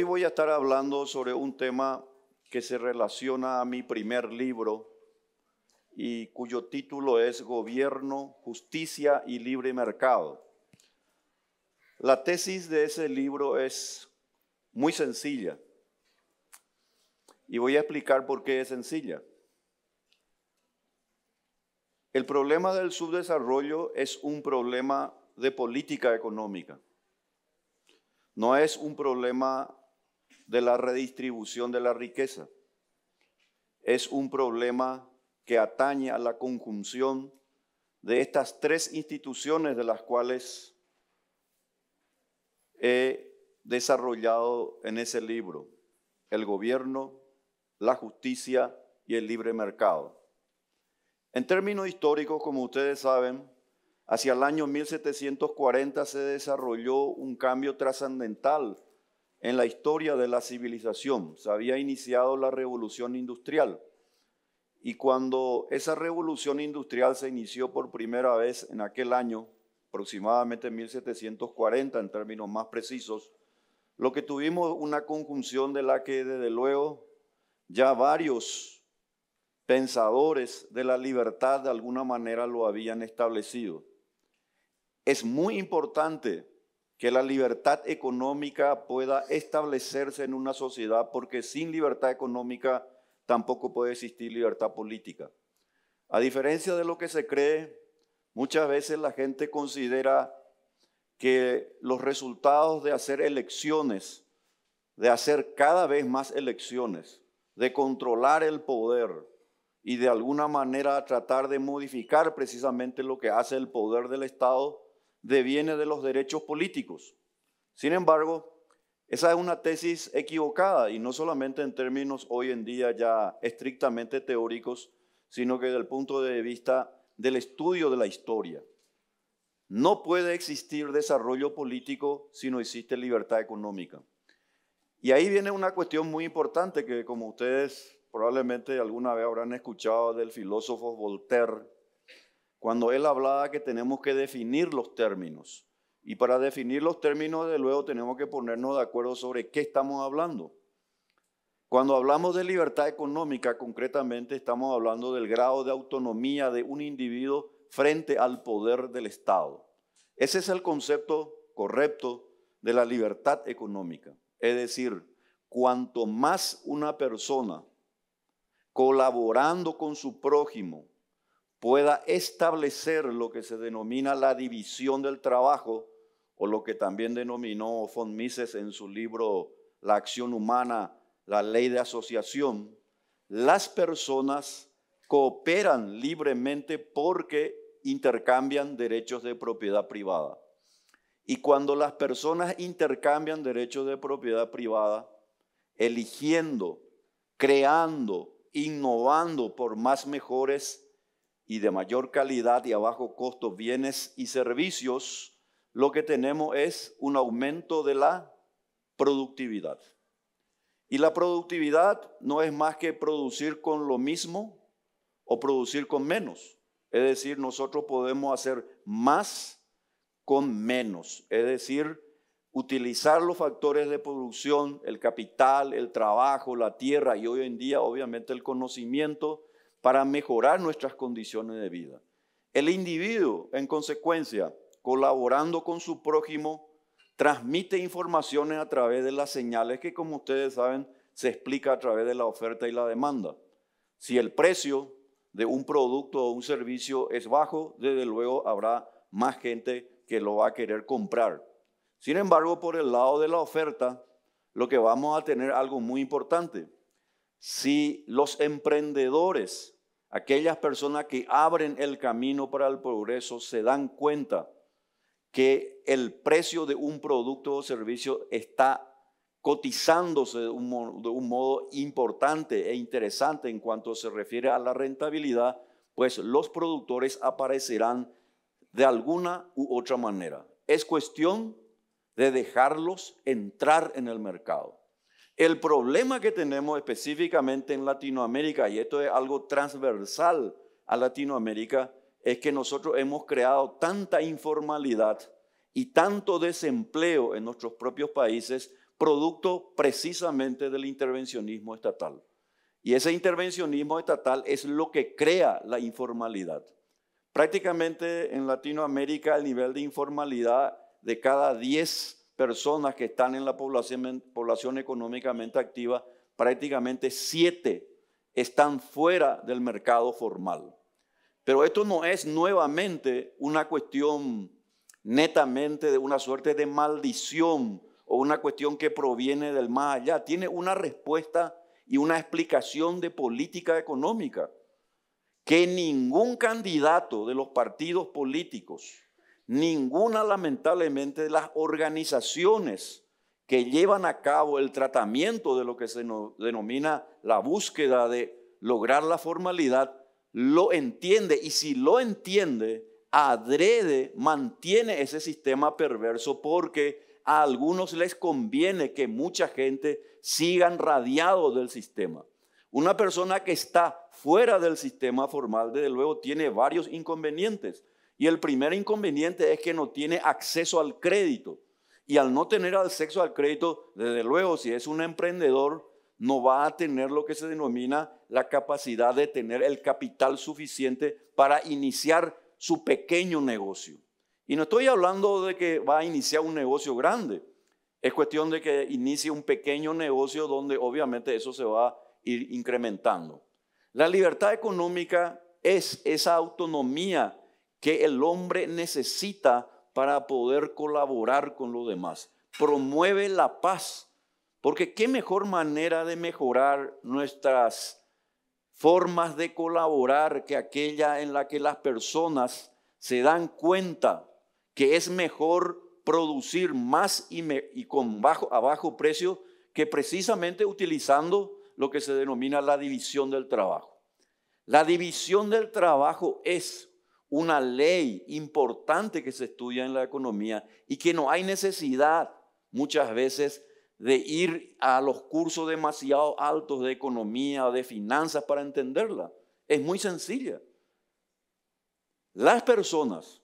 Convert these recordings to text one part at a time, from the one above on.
Hoy voy a estar hablando sobre un tema que se relaciona a mi primer libro y cuyo título es Gobierno, Justicia y Libre Mercado. La tesis de ese libro es muy sencilla y voy a explicar por qué es sencilla. El problema del subdesarrollo es un problema de política económica. No es un problema de la redistribución de la riqueza. Es un problema que atañe a la conjunción de estas tres instituciones de las cuales he desarrollado en ese libro, el gobierno, la justicia y el libre mercado. En términos históricos, como ustedes saben, hacia el año 1740 se desarrolló un cambio trascendental en la historia de la civilización. Se había iniciado la revolución industrial. Y cuando esa revolución industrial se inició por primera vez en aquel año, aproximadamente en 1740 en términos más precisos, lo que tuvimos una conjunción de la que desde luego ya varios pensadores de la libertad de alguna manera lo habían establecido. Es muy importante que la libertad económica pueda establecerse en una sociedad, porque sin libertad económica tampoco puede existir libertad política. A diferencia de lo que se cree, muchas veces la gente considera que los resultados de hacer elecciones, de hacer cada vez más elecciones, de controlar el poder y de alguna manera tratar de modificar precisamente lo que hace el poder del Estado, deviene de los derechos políticos. Sin embargo, esa es una tesis equivocada y no solamente en términos hoy en día ya estrictamente teóricos, sino que desde el punto de vista del estudio de la historia. No puede existir desarrollo político si no existe libertad económica. Y ahí viene una cuestión muy importante que como ustedes probablemente alguna vez habrán escuchado del filósofo Voltaire, cuando él hablaba que tenemos que definir los términos. Y para definir los términos, de luego, tenemos que ponernos de acuerdo sobre qué estamos hablando. Cuando hablamos de libertad económica, concretamente estamos hablando del grado de autonomía de un individuo frente al poder del Estado. Ese es el concepto correcto de la libertad económica. Es decir, cuanto más una persona colaborando con su prójimo pueda establecer lo que se denomina la división del trabajo, o lo que también denominó von Mises en su libro La acción humana, la ley de asociación, las personas cooperan libremente porque intercambian derechos de propiedad privada. Y cuando las personas intercambian derechos de propiedad privada, eligiendo, creando, innovando por más mejores y de mayor calidad y a bajo costo bienes y servicios, lo que tenemos es un aumento de la productividad. Y la productividad no es más que producir con lo mismo o producir con menos. Es decir, nosotros podemos hacer más con menos. Es decir, utilizar los factores de producción, el capital, el trabajo, la tierra y hoy en día obviamente el conocimiento para mejorar nuestras condiciones de vida. El individuo, en consecuencia, colaborando con su prójimo, transmite informaciones a través de las señales que, como ustedes saben, se explica a través de la oferta y la demanda. Si el precio de un producto o un servicio es bajo, desde luego habrá más gente que lo va a querer comprar. Sin embargo, por el lado de la oferta, lo que vamos a tener algo muy importante si los emprendedores, aquellas personas que abren el camino para el progreso, se dan cuenta que el precio de un producto o servicio está cotizándose de un, modo, importante e interesante en cuanto se refiere a la rentabilidad, pues los productores aparecerán de alguna u otra manera. Es cuestión de dejarlos entrar en el mercado. El problema que tenemos específicamente en Latinoamérica, y esto es algo transversal a Latinoamérica, es que nosotros hemos creado tanta informalidad y tanto desempleo en nuestros propios países, producto precisamente del intervencionismo estatal. Y ese intervencionismo estatal es lo que crea la informalidad. Prácticamente en Latinoamérica el nivel de informalidad de cada 10 personas que están en la población, población económicamente activa, prácticamente siete están fuera del mercado formal. Pero esto no es nuevamente una cuestión netamente de una suerte de maldición o una cuestión que proviene del más allá. Tiene una respuesta y una explicación de política económica que ningún candidato de los partidos políticos ninguna lamentablemente de las organizaciones que llevan a cabo el tratamiento de lo que se denomina la búsqueda de lograr la formalidad, lo entiende y si lo entiende, adrede, mantiene ese sistema perverso porque a algunos les conviene que mucha gente sigan radiado del sistema. Una persona que está fuera del sistema formal, desde luego, tiene varios inconvenientes. Y el primer inconveniente es que no tiene acceso al crédito. Y al no tener acceso al crédito, desde luego, si es un emprendedor, no va a tener lo que se denomina la capacidad de tener el capital suficiente para iniciar su pequeño negocio. Y no estoy hablando de que va a iniciar un negocio grande. Es cuestión de que inicie un pequeño negocio donde obviamente eso se va a ir incrementando. La libertad económica es esa autonomía que el hombre necesita para poder colaborar con los demás. Promueve la paz, porque qué mejor manera de mejorar nuestras formas de colaborar que aquella en la que las personas se dan cuenta que es mejor producir más y, con bajo, a bajo precio que precisamente utilizando lo que se denomina la división del trabajo. La división del trabajo es una ley importante que se estudia en la economía y que no hay necesidad muchas veces de ir a los cursos demasiado altos de economía o de finanzas para entenderla. Es muy sencilla. Las personas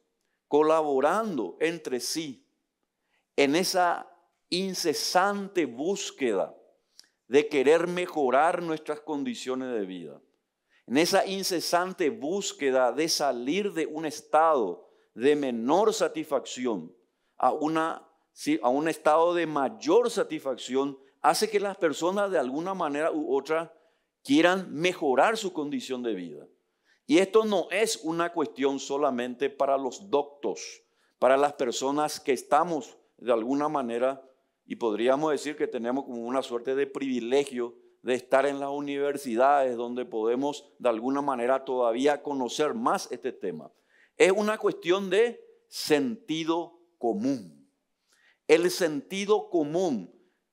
colaborando entre sí en esa incesante búsqueda de querer mejorar nuestras condiciones de vida, en esa incesante búsqueda de salir de un estado de menor satisfacción a, una, a un estado de mayor satisfacción, hace que las personas de alguna manera u otra quieran mejorar su condición de vida. Y esto no es una cuestión solamente para los doctos, para las personas que estamos de alguna manera, y podríamos decir que tenemos como una suerte de privilegio de estar en las universidades donde podemos de alguna manera todavía conocer más este tema. Es una cuestión de sentido común. El sentido común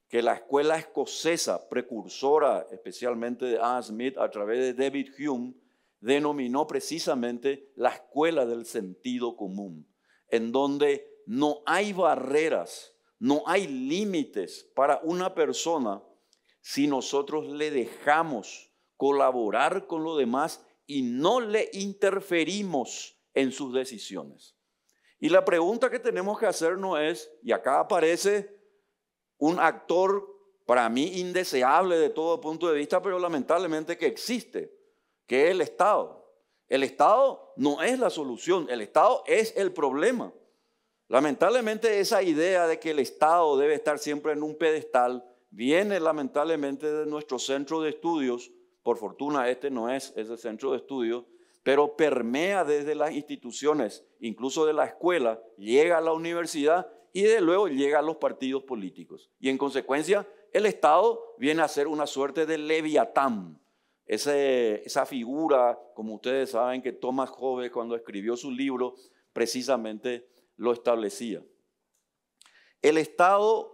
que la escuela escocesa, precursora especialmente de Adam Smith a través de David Hume, denominó precisamente la escuela del sentido común, en donde no hay barreras, no hay límites para una persona si nosotros le dejamos colaborar con los demás y no le interferimos en sus decisiones. Y la pregunta que tenemos que hacernos es, y acá aparece un actor para mí indeseable de todo punto de vista, pero lamentablemente que existe, que es el Estado. El Estado no es la solución, el Estado es el problema. Lamentablemente esa idea de que el Estado debe estar siempre en un pedestal viene lamentablemente de nuestro centro de estudios, por fortuna este no es ese centro de estudios, pero permea desde las instituciones, incluso de la escuela, llega a la universidad y de luego llega a los partidos políticos. Y en consecuencia, el Estado viene a ser una suerte de leviatán. esa figura, como ustedes saben, que Thomas Hobbes cuando escribió su libro, precisamente lo establecía. El Estado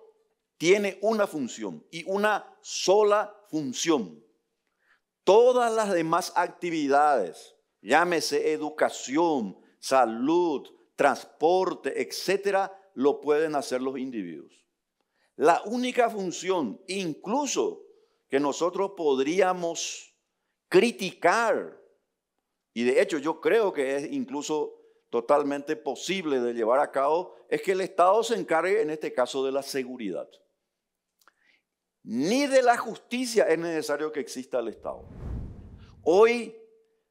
tiene una función y una sola función. Todas las demás actividades, llámese educación, salud, transporte, etcétera, lo pueden hacer los individuos. La única función, incluso que nosotros podríamos criticar, y de hecho yo creo que es incluso totalmente posible de llevar a cabo, es que el Estado se encargue en este caso de la seguridad ni de la justicia es necesario que exista el Estado. Hoy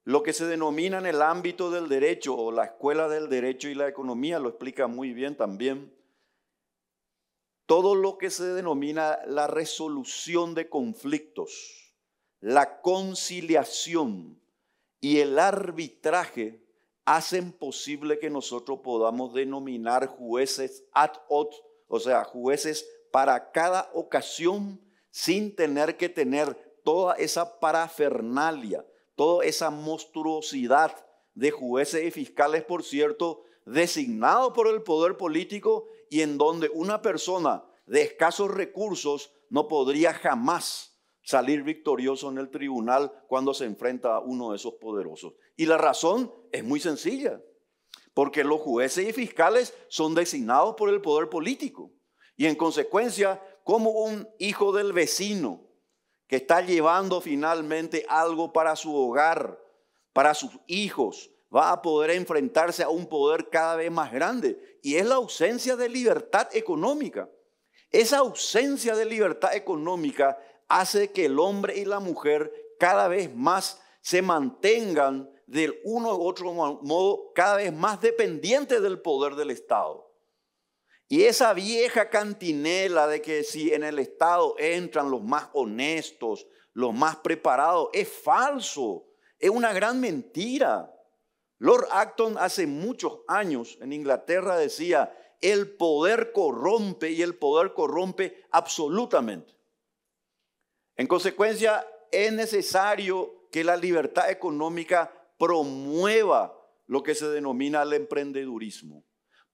lo que se denomina en el ámbito del derecho o la escuela del derecho y la economía lo explica muy bien también. Todo lo que se denomina la resolución de conflictos, la conciliación y el arbitraje hacen posible que nosotros podamos denominar jueces ad hoc, o sea, jueces para cada ocasión sin tener que tener toda esa parafernalia, toda esa monstruosidad de jueces y fiscales, por cierto, designados por el poder político y en donde una persona de escasos recursos no podría jamás salir victorioso en el tribunal cuando se enfrenta a uno de esos poderosos. Y la razón es muy sencilla, porque los jueces y fiscales son designados por el poder político y en consecuencia como un hijo del vecino que está llevando finalmente algo para su hogar, para sus hijos, va a poder enfrentarse a un poder cada vez más grande. Y es la ausencia de libertad económica. Esa ausencia de libertad económica hace que el hombre y la mujer cada vez más se mantengan del uno u otro modo, cada vez más dependientes del poder del Estado. Y esa vieja cantinela de que si en el Estado entran los más honestos, los más preparados, es falso, es una gran mentira. Lord Acton hace muchos años en Inglaterra decía, el poder corrompe y el poder corrompe absolutamente. En consecuencia, es necesario que la libertad económica promueva lo que se denomina el emprendedurismo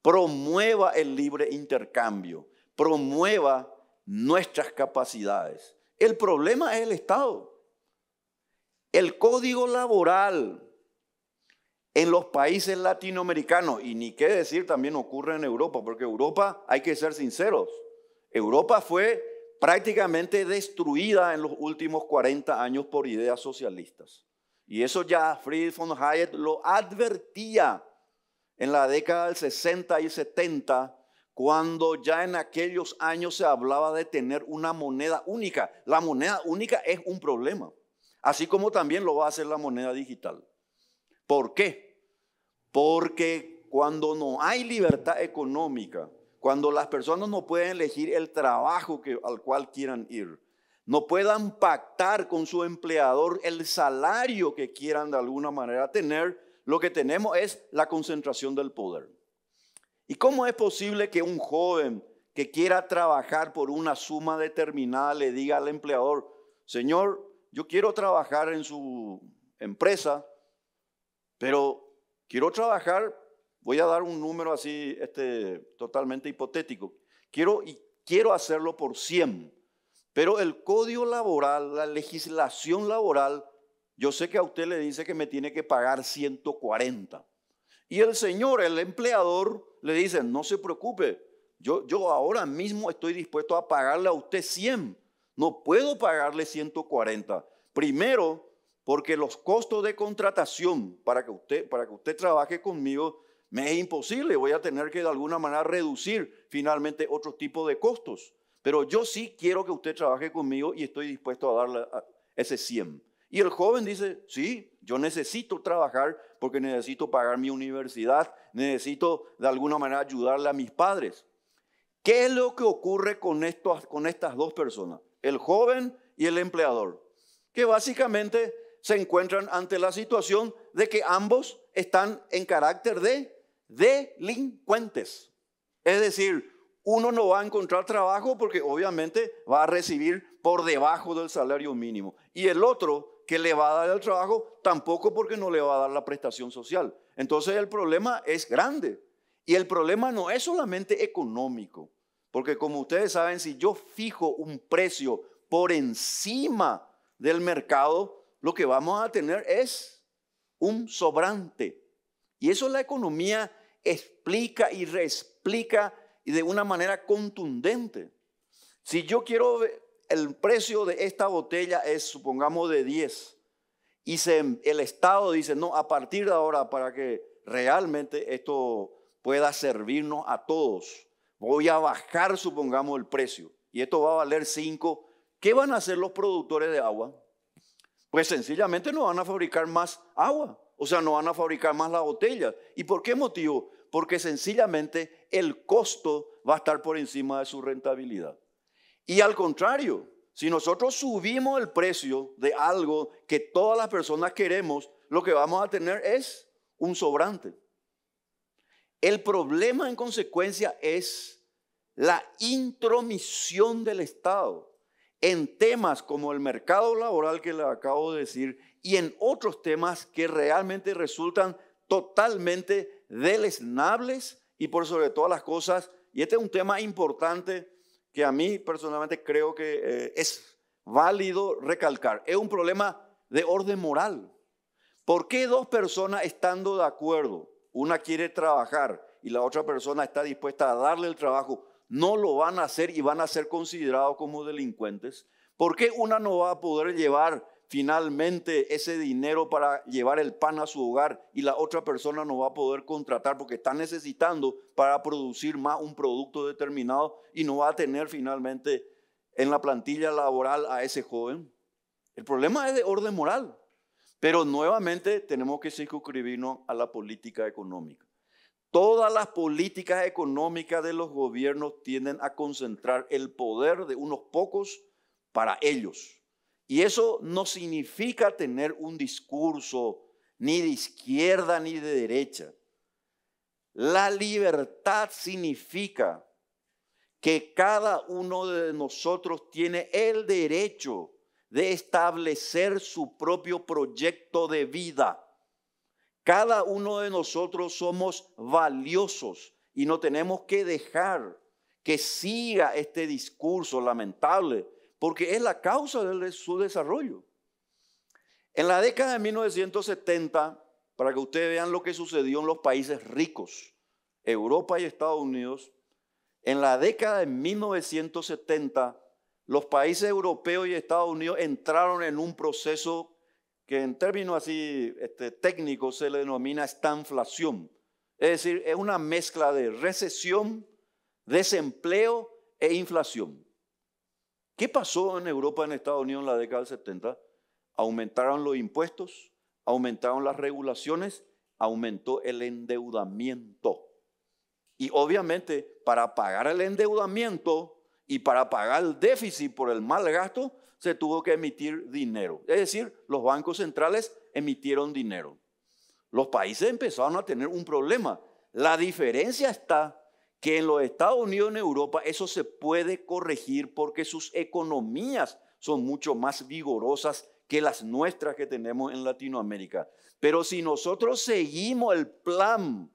promueva el libre intercambio, promueva nuestras capacidades. El problema es el Estado. El código laboral en los países latinoamericanos, y ni qué decir también ocurre en Europa, porque Europa, hay que ser sinceros, Europa fue prácticamente destruida en los últimos 40 años por ideas socialistas. Y eso ya Friedrich von Hayek lo advertía en la década del 60 y 70, cuando ya en aquellos años se hablaba de tener una moneda única. La moneda única es un problema, así como también lo va a hacer la moneda digital. ¿Por qué? Porque cuando no hay libertad económica, cuando las personas no pueden elegir el trabajo al cual quieran ir, no puedan pactar con su empleador el salario que quieran de alguna manera tener, lo que tenemos es la concentración del poder. ¿Y cómo es posible que un joven que quiera trabajar por una suma determinada le diga al empleador, Señor, yo quiero trabajar en su empresa, pero quiero trabajar, voy a dar un número así este, totalmente hipotético, quiero, y quiero hacerlo por 100, pero el código laboral, la legislación laboral yo sé que a usted le dice que me tiene que pagar 140. Y el señor, el empleador, le dice, no se preocupe, yo, yo ahora mismo estoy dispuesto a pagarle a usted 100. No puedo pagarle 140. Primero, porque los costos de contratación para que usted, para que usted trabaje conmigo me es imposible. Voy a tener que de alguna manera reducir finalmente otro tipo de costos. Pero yo sí quiero que usted trabaje conmigo y estoy dispuesto a darle ese 100. Y el joven dice, sí, yo necesito trabajar porque necesito pagar mi universidad, necesito de alguna manera ayudarle a mis padres. ¿Qué es lo que ocurre con, con estas dos personas? El joven y el empleador, que básicamente se encuentran ante la situación de que ambos están en carácter de delincuentes. Es decir, uno no va a encontrar trabajo porque obviamente va a recibir por debajo del salario mínimo. Y el otro que le va a dar el trabajo, tampoco porque no le va a dar la prestación social. Entonces el problema es grande. Y el problema no es solamente económico, porque como ustedes saben, si yo fijo un precio por encima del mercado, lo que vamos a tener es un sobrante. Y eso la economía explica y reexplica de una manera contundente. Si yo quiero el precio de esta botella es, supongamos, de 10. Y el Estado dice, no, a partir de ahora, para que realmente esto pueda servirnos a todos, voy a bajar, supongamos, el precio. Y esto va a valer 5. ¿Qué van a hacer los productores de agua? Pues sencillamente no van a fabricar más agua. O sea, no van a fabricar más la botellas. ¿Y por qué motivo? Porque sencillamente el costo va a estar por encima de su rentabilidad. Y al contrario, si nosotros subimos el precio de algo que todas las personas queremos, lo que vamos a tener es un sobrante. El problema en consecuencia es la intromisión del Estado en temas como el mercado laboral que le acabo de decir y en otros temas que realmente resultan totalmente deleznables y por sobre todas las cosas, y este es un tema importante que a mí personalmente creo que eh, es válido recalcar. Es un problema de orden moral. ¿Por qué dos personas estando de acuerdo, una quiere trabajar y la otra persona está dispuesta a darle el trabajo, no lo van a hacer y van a ser considerados como delincuentes? ¿Por qué una no va a poder llevar finalmente ese dinero para llevar el pan a su hogar y la otra persona no va a poder contratar porque está necesitando para producir más un producto determinado y no va a tener finalmente en la plantilla laboral a ese joven. El problema es de orden moral, pero nuevamente tenemos que circunscribirnos a la política económica. Todas las políticas económicas de los gobiernos tienden a concentrar el poder de unos pocos para ellos. Y eso no significa tener un discurso ni de izquierda ni de derecha. La libertad significa que cada uno de nosotros tiene el derecho de establecer su propio proyecto de vida. Cada uno de nosotros somos valiosos y no tenemos que dejar que siga este discurso lamentable porque es la causa de su desarrollo. En la década de 1970, para que ustedes vean lo que sucedió en los países ricos, Europa y Estados Unidos, en la década de 1970, los países europeos y Estados Unidos entraron en un proceso que en términos así este, técnicos se le denomina estanflación. Es decir, es una mezcla de recesión, desempleo e inflación. ¿Qué pasó en Europa, en Estados Unidos en la década del 70? Aumentaron los impuestos, aumentaron las regulaciones, aumentó el endeudamiento. Y obviamente para pagar el endeudamiento y para pagar el déficit por el mal gasto, se tuvo que emitir dinero. Es decir, los bancos centrales emitieron dinero. Los países empezaron a tener un problema. La diferencia está que en los Estados Unidos, en Europa, eso se puede corregir porque sus economías son mucho más vigorosas que las nuestras que tenemos en Latinoamérica. Pero si nosotros seguimos el plan,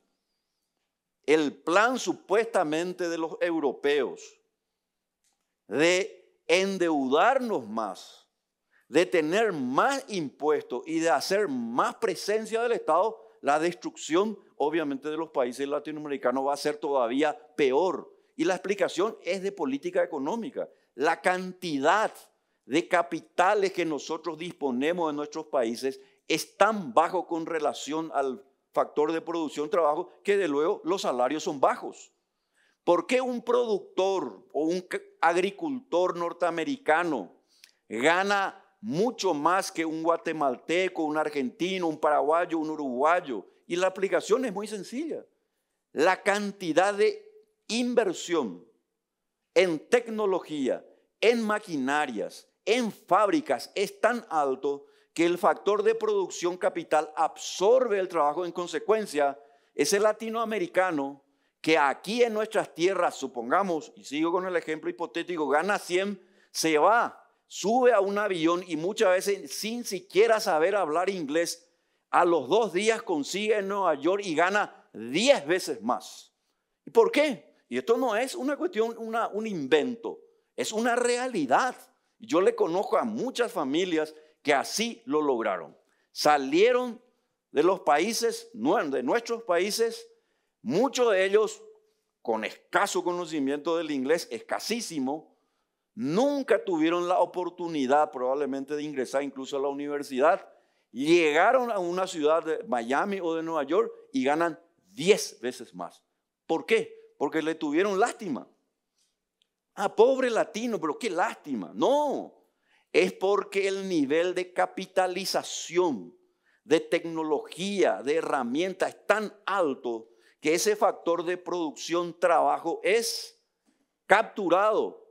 el plan supuestamente de los europeos, de endeudarnos más, de tener más impuestos y de hacer más presencia del Estado, la destrucción obviamente de los países latinoamericanos va a ser todavía peor. Y la explicación es de política económica. La cantidad de capitales que nosotros disponemos en nuestros países es tan bajo con relación al factor de producción-trabajo que de luego los salarios son bajos. ¿Por qué un productor o un agricultor norteamericano gana mucho más que un guatemalteco, un argentino, un paraguayo, un uruguayo. Y la aplicación es muy sencilla. La cantidad de inversión en tecnología, en maquinarias, en fábricas es tan alto que el factor de producción capital absorbe el trabajo. En consecuencia, ese latinoamericano que aquí en nuestras tierras, supongamos, y sigo con el ejemplo hipotético, gana 100, se va sube a un avión y muchas veces sin siquiera saber hablar inglés, a los dos días consigue en Nueva York y gana 10 veces más. ¿Y por qué? Y esto no es una cuestión, un invento, es una realidad. Yo le conozco a muchas familias que así lo lograron. Salieron de los países, de nuestros países, muchos de ellos con escaso conocimiento del inglés, escasísimo, nunca tuvieron la oportunidad probablemente de ingresar incluso a la universidad, llegaron a una ciudad de Miami o de Nueva York y ganan 10 veces más. ¿Por qué? Porque le tuvieron lástima. Ah, pobre latino, pero qué lástima. No, es porque el nivel de capitalización, de tecnología, de herramientas es tan alto que ese factor de producción, trabajo es capturado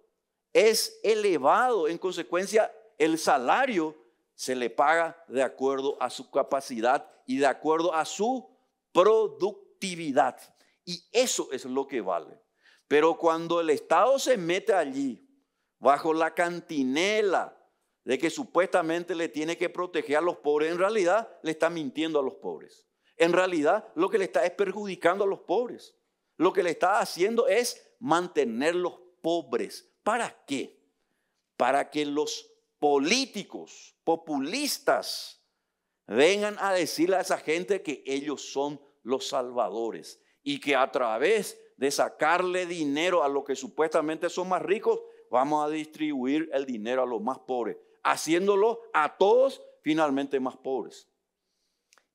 es elevado, en consecuencia el salario se le paga de acuerdo a su capacidad y de acuerdo a su productividad. Y eso es lo que vale. Pero cuando el Estado se mete allí, bajo la cantinela de que supuestamente le tiene que proteger a los pobres, en realidad le está mintiendo a los pobres. En realidad lo que le está es perjudicando a los pobres. Lo que le está haciendo es mantenerlos pobres, ¿Para qué? Para que los políticos populistas vengan a decirle a esa gente que ellos son los salvadores y que a través de sacarle dinero a los que supuestamente son más ricos, vamos a distribuir el dinero a los más pobres, haciéndolo a todos finalmente más pobres.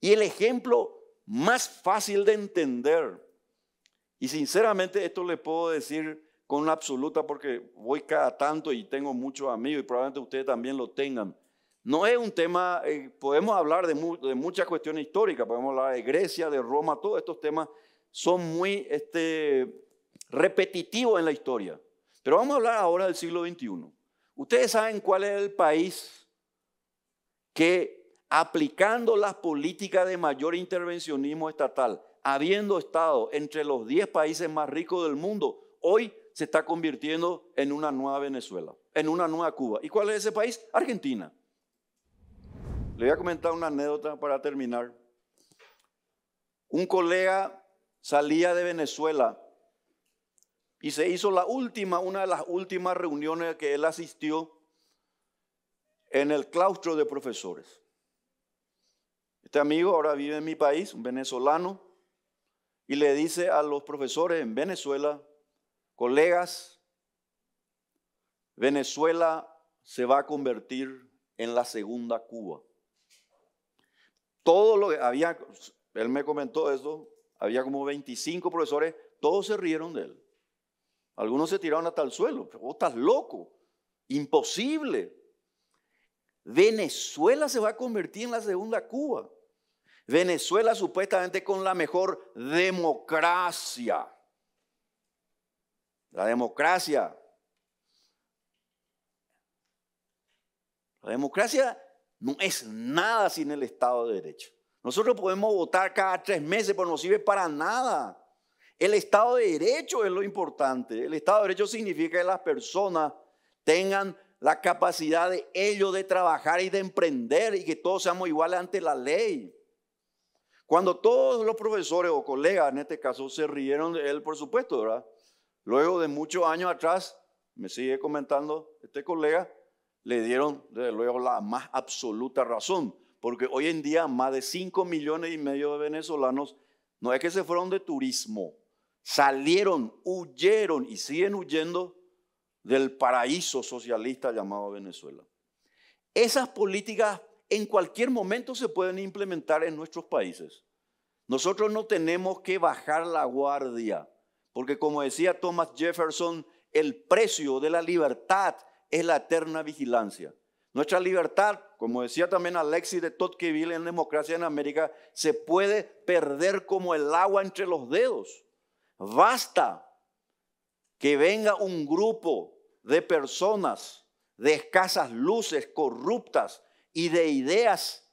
Y el ejemplo más fácil de entender, y sinceramente esto le puedo decir con la absoluta porque voy cada tanto y tengo muchos amigos y probablemente ustedes también lo tengan. No es un tema, eh, podemos hablar de, muchas cuestiones históricas, podemos hablar de Grecia, de Roma, todos estos temas son muy este, repetitivos en la historia. Pero vamos a hablar ahora del siglo XXI. Ustedes saben cuál es el país que aplicando las políticas de mayor intervencionismo estatal, habiendo estado entre los 10 países más ricos del mundo, hoy se está convirtiendo en una nueva Venezuela, en una nueva Cuba. ¿Y cuál es ese país? Argentina. Le voy a comentar una anécdota para terminar. Un colega salía de Venezuela y se hizo la última, una de las últimas reuniones que él asistió en el claustro de profesores. Este amigo ahora vive en mi país, un venezolano, y le dice a los profesores en Venezuela, Colegas, Venezuela se va a convertir en la segunda Cuba. Todo lo que había, él me comentó eso, había como 25 profesores, todos se rieron de él. Algunos se tiraron hasta el suelo, pero oh, estás loco, imposible. Venezuela se va a convertir en la segunda Cuba. Venezuela supuestamente con la mejor democracia la democracia. La democracia no es nada sin el Estado de Derecho. Nosotros podemos votar cada tres meses, pero no sirve para nada. El Estado de Derecho es lo importante. El Estado de Derecho significa que las personas tengan la capacidad de ellos de trabajar y de emprender y que todos seamos iguales ante la ley. Cuando todos los profesores o colegas, en este caso, se rieron de él, por supuesto, ¿verdad? Luego de muchos años atrás, me sigue comentando este colega, le dieron desde luego la más absoluta razón, porque hoy en día más de 5 millones y medio de venezolanos no es que se fueron de turismo, salieron, huyeron y siguen huyendo del paraíso socialista llamado Venezuela. Esas políticas en cualquier momento se pueden implementar en nuestros países. Nosotros no tenemos que bajar la guardia. Porque como decía Thomas Jefferson, el precio de la libertad es la eterna vigilancia. Nuestra libertad, como decía también Alexis de Tocqueville en Democracia en América, se puede perder como el agua entre los dedos. Basta que venga un grupo de personas de escasas luces, corruptas y de ideas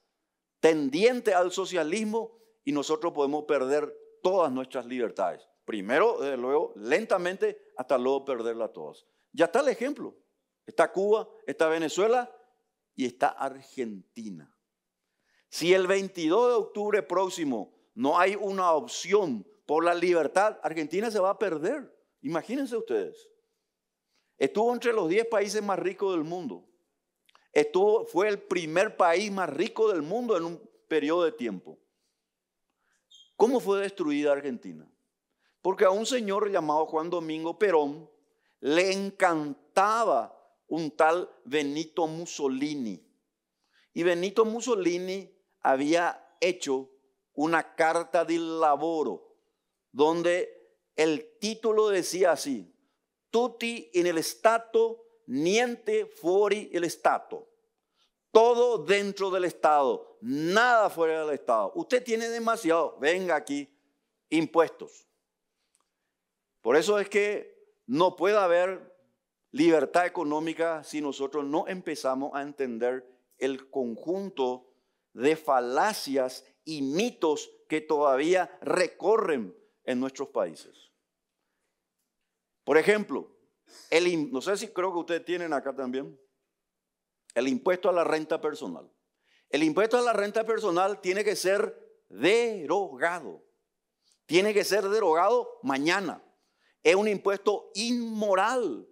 tendientes al socialismo y nosotros podemos perder todas nuestras libertades. Primero, desde luego, lentamente, hasta luego perderla a todos. Ya está el ejemplo. Está Cuba, está Venezuela y está Argentina. Si el 22 de octubre próximo no hay una opción por la libertad, Argentina se va a perder. Imagínense ustedes. Estuvo entre los 10 países más ricos del mundo. Estuvo, fue el primer país más rico del mundo en un periodo de tiempo. ¿Cómo fue destruida Argentina? porque a un señor llamado Juan Domingo Perón le encantaba un tal Benito Mussolini. Y Benito Mussolini había hecho una carta de laboro donde el título decía así, tutti in el Stato, niente fuori el Stato. Todo dentro del Estado, nada fuera del Estado. Usted tiene demasiado, venga aquí, impuestos. Por eso es que no puede haber libertad económica si nosotros no empezamos a entender el conjunto de falacias y mitos que todavía recorren en nuestros países. Por ejemplo, el, no sé si creo que ustedes tienen acá también, el impuesto a la renta personal. El impuesto a la renta personal tiene que ser derogado. Tiene que ser derogado mañana es un impuesto inmoral.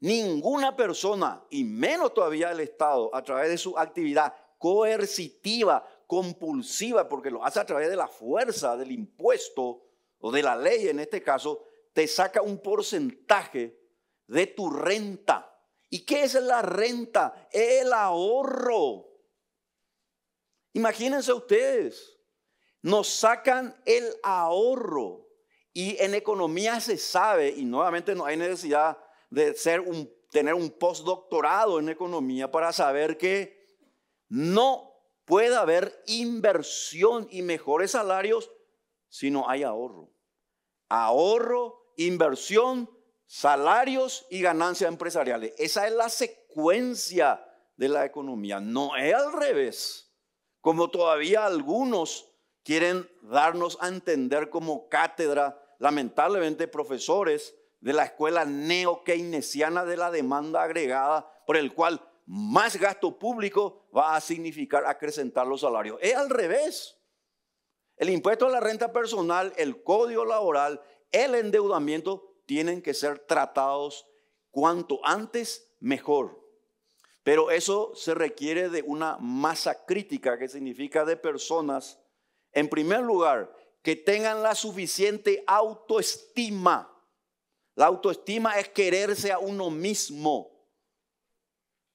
Ninguna persona, y menos todavía el Estado, a través de su actividad coercitiva, compulsiva, porque lo hace a través de la fuerza del impuesto o de la ley en este caso, te saca un porcentaje de tu renta. ¿Y qué es la renta? El ahorro. Imagínense ustedes, nos sacan el ahorro y en economía se sabe, y nuevamente no hay necesidad de ser un, tener un postdoctorado en economía para saber que no puede haber inversión y mejores salarios si no hay ahorro. Ahorro, inversión, salarios y ganancias empresariales. Esa es la secuencia de la economía, no es al revés, como todavía algunos quieren darnos a entender como cátedra lamentablemente profesores de la escuela neo-keynesiana de la demanda agregada, por el cual más gasto público va a significar acrecentar los salarios. Es al revés. El impuesto a la renta personal, el código laboral, el endeudamiento tienen que ser tratados cuanto antes mejor. Pero eso se requiere de una masa crítica que significa de personas, en primer lugar, que tengan la suficiente autoestima. La autoestima es quererse a uno mismo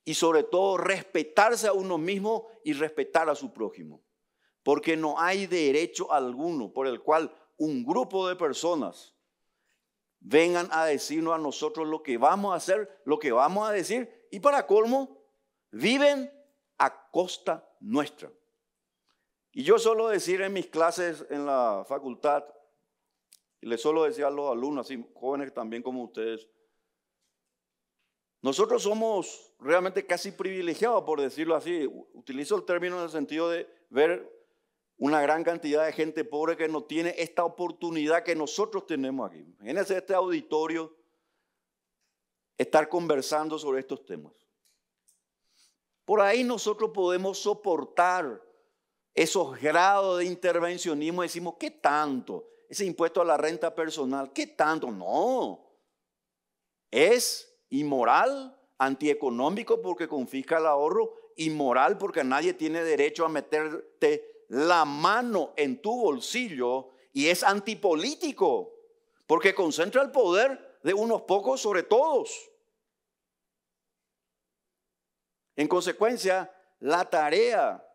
y sobre todo respetarse a uno mismo y respetar a su prójimo. Porque no hay derecho alguno por el cual un grupo de personas vengan a decirnos a nosotros lo que vamos a hacer, lo que vamos a decir y para colmo, viven a costa nuestra. Y yo suelo decir en mis clases en la facultad, y le suelo decir a los alumnos, así jóvenes también como ustedes, nosotros somos realmente casi privilegiados, por decirlo así. Utilizo el término en el sentido de ver una gran cantidad de gente pobre que no tiene esta oportunidad que nosotros tenemos aquí. Imagínense este auditorio estar conversando sobre estos temas. Por ahí nosotros podemos soportar esos grados de intervencionismo, decimos, ¿qué tanto? Ese impuesto a la renta personal, ¿qué tanto? No. Es inmoral, antieconómico porque confisca el ahorro, inmoral porque nadie tiene derecho a meterte la mano en tu bolsillo y es antipolítico porque concentra el poder de unos pocos sobre todos. En consecuencia, la tarea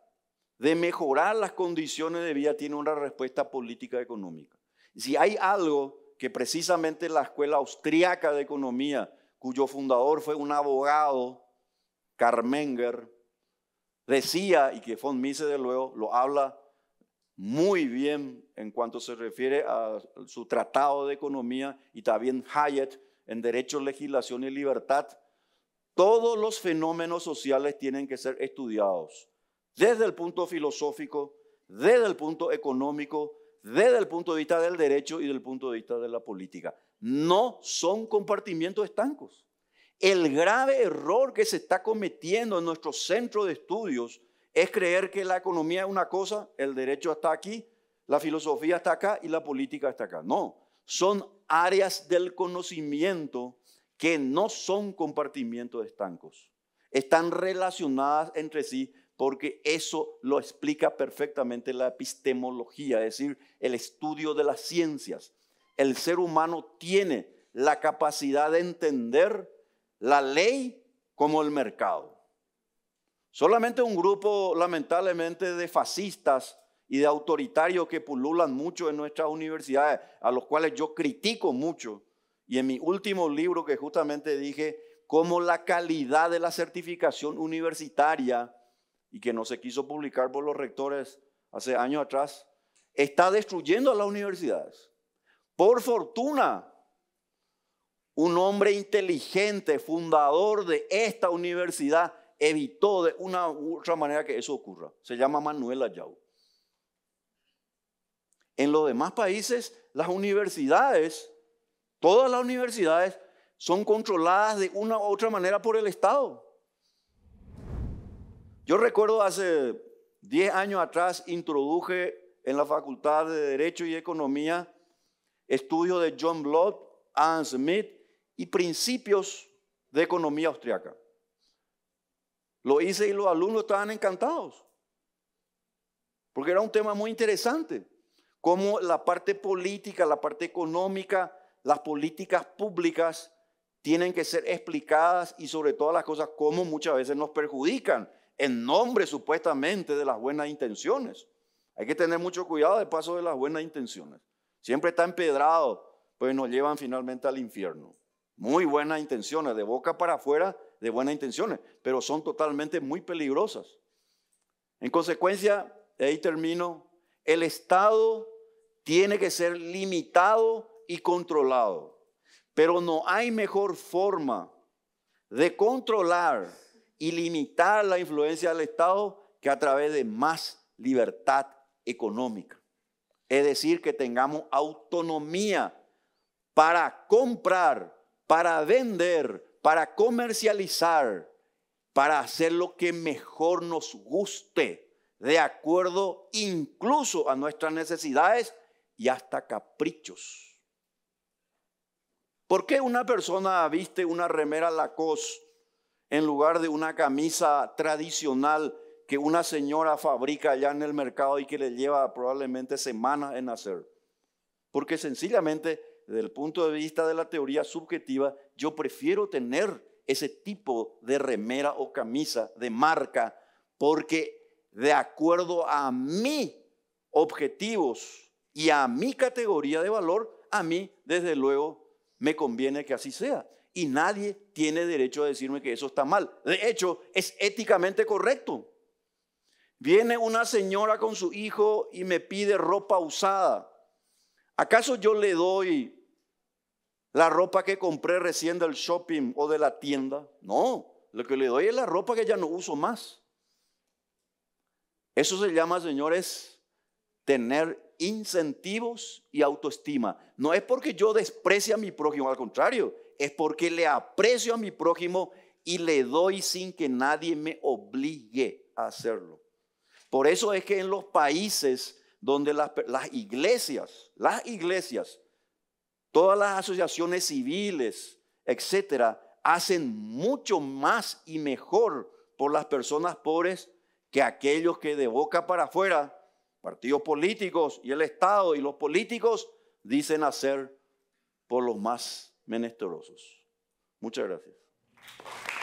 de mejorar las condiciones de vida tiene una respuesta política económica. Si hay algo que precisamente la Escuela Austriaca de Economía, cuyo fundador fue un abogado, Carmenger, decía, y que von Mises de luego lo habla muy bien en cuanto se refiere a su tratado de economía y también Hayek en Derecho, Legislación y Libertad, todos los fenómenos sociales tienen que ser estudiados desde el punto filosófico, desde el punto económico, desde el punto de vista del derecho y del punto de vista de la política. No son compartimientos estancos. El grave error que se está cometiendo en nuestro centro de estudios es creer que la economía es una cosa, el derecho está aquí, la filosofía está acá y la política está acá. No, son áreas del conocimiento que no son compartimientos estancos. Están relacionadas entre sí porque eso lo explica perfectamente la epistemología, es decir, el estudio de las ciencias. El ser humano tiene la capacidad de entender la ley como el mercado. Solamente un grupo, lamentablemente, de fascistas y de autoritarios que pululan mucho en nuestras universidades, a los cuales yo critico mucho. Y en mi último libro que justamente dije, cómo la calidad de la certificación universitaria y que no se quiso publicar por los rectores hace años atrás, está destruyendo a las universidades. Por fortuna, un hombre inteligente, fundador de esta universidad, evitó de una u otra manera que eso ocurra. Se llama Manuel Ayau. En los demás países, las universidades, todas las universidades, son controladas de una u otra manera por el Estado. Yo recuerdo hace 10 años atrás introduje en la Facultad de Derecho y Economía estudios de John Blood, Adam Smith y principios de economía austriaca. Lo hice y los alumnos estaban encantados, porque era un tema muy interesante, cómo la parte política, la parte económica, las políticas públicas tienen que ser explicadas y sobre todas las cosas cómo muchas veces nos perjudican en nombre supuestamente de las buenas intenciones. Hay que tener mucho cuidado del paso de las buenas intenciones. Siempre está empedrado, pues nos llevan finalmente al infierno. Muy buenas intenciones, de boca para afuera, de buenas intenciones, pero son totalmente muy peligrosas. En consecuencia, ahí termino, el Estado tiene que ser limitado y controlado, pero no hay mejor forma de controlar y limitar la influencia del Estado que a través de más libertad económica. Es decir, que tengamos autonomía para comprar, para vender, para comercializar, para hacer lo que mejor nos guste, de acuerdo incluso a nuestras necesidades y hasta caprichos. ¿Por qué una persona viste una remera Lacoste en lugar de una camisa tradicional que una señora fabrica allá en el mercado y que le lleva probablemente semanas en hacer. Porque sencillamente, desde el punto de vista de la teoría subjetiva, yo prefiero tener ese tipo de remera o camisa de marca porque de acuerdo a mis objetivos y a mi categoría de valor, a mí, desde luego, me conviene que así sea y nadie tiene derecho a decirme que eso está mal. De hecho, es éticamente correcto. Viene una señora con su hijo y me pide ropa usada. ¿Acaso yo le doy la ropa que compré recién del shopping o de la tienda? No, lo que le doy es la ropa que ya no uso más. Eso se llama, señores, tener incentivos y autoestima. No es porque yo desprecie a mi prójimo, al contrario, es porque le aprecio a mi prójimo y le doy sin que nadie me obligue a hacerlo. Por eso es que en los países donde las, iglesias, las iglesias, todas las asociaciones civiles, etcétera, hacen mucho más y mejor por las personas pobres que aquellos que de boca para afuera, partidos políticos y el Estado y los políticos dicen hacer por los más menesterosos. Muchas gracias.